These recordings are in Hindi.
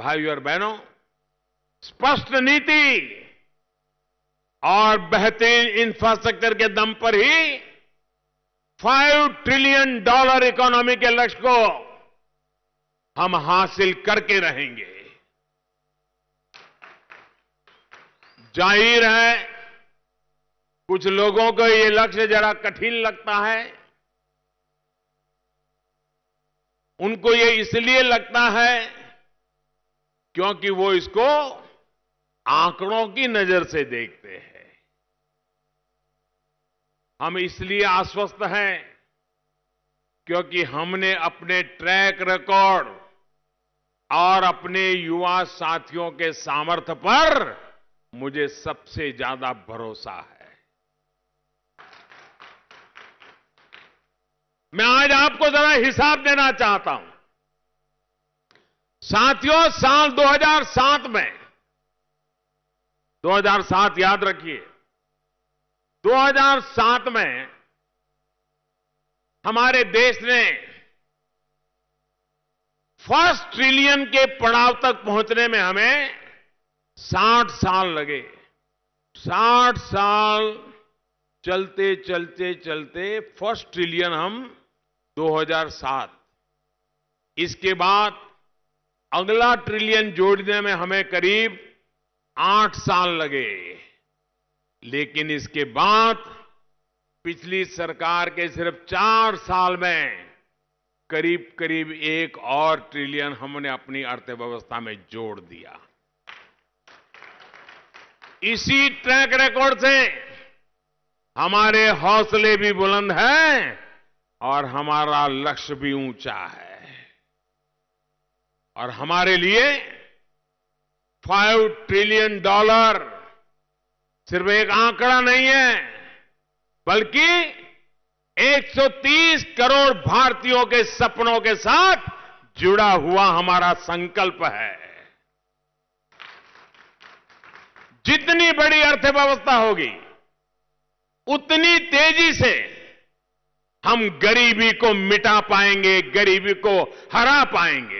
भाइयों और बहनों स्पष्ट नीति और बेहतरीन इंफ्रास्ट्रक्चर के दम पर ही फाइव ट्रिलियन डॉलर इकोनॉमी के लक्ष्य को हम हासिल करके रहेंगे जाहिर है कुछ लोगों को ये लक्ष्य जरा कठिन लगता है उनको ये इसलिए लगता है क्योंकि वो इसको आंकड़ों की नजर से देखते हैं हम इसलिए आश्वस्त हैं क्योंकि हमने अपने ट्रैक रिकॉर्ड और अपने युवा साथियों के सामर्थ्य पर मुझे सबसे ज्यादा भरोसा है मैं आज आपको जरा हिसाब देना चाहता हूं साथियों साल 2007 में 2007 याद रखिए 2007 में हमारे देश ने फर्स्ट ट्रिलियन के पड़ाव तक पहुंचने में हमें 60 साल लगे 60 साल चलते चलते चलते फर्स्ट ट्रिलियन हम 2007 इसके बाद अगला ट्रिलियन जोड़ने में हमें करीब आठ साल लगे लेकिन इसके बाद पिछली सरकार के सिर्फ चार साल में करीब करीब एक और ट्रिलियन हमने अपनी अर्थव्यवस्था में जोड़ दिया इसी ट्रैक रिकॉर्ड से हमारे हौसले भी बुलंद हैं और हमारा लक्ष्य भी ऊंचा है और हमारे लिए फाइव ट्रिलियन डॉलर सिर्फ एक आंकड़ा नहीं है बल्कि 130 करोड़ भारतीयों के सपनों के साथ जुड़ा हुआ हमारा संकल्प है जितनी बड़ी अर्थव्यवस्था होगी उतनी तेजी से हम गरीबी को मिटा पाएंगे गरीबी को हरा पाएंगे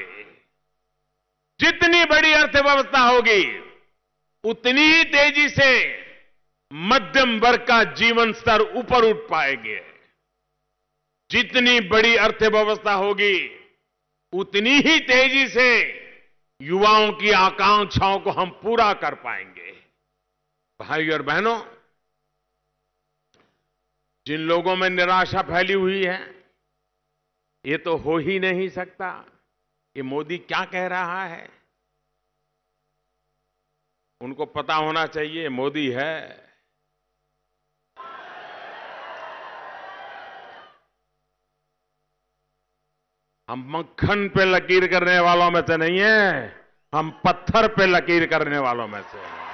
जितनी बड़ी अर्थव्यवस्था होगी उतनी ही तेजी से मध्यम वर्ग का जीवन स्तर ऊपर उठ पाएंगे जितनी बड़ी अर्थव्यवस्था होगी उतनी ही तेजी से युवाओं की आकांक्षाओं को हम पूरा कर पाएंगे भाई और बहनों जिन लोगों में निराशा फैली हुई है ये तो हो ही नहीं सकता ये मोदी क्या कह रहा है उनको पता होना चाहिए मोदी है हम मक्खन पे लकीर करने वालों में से नहीं है हम पत्थर पे लकीर करने वालों में से हैं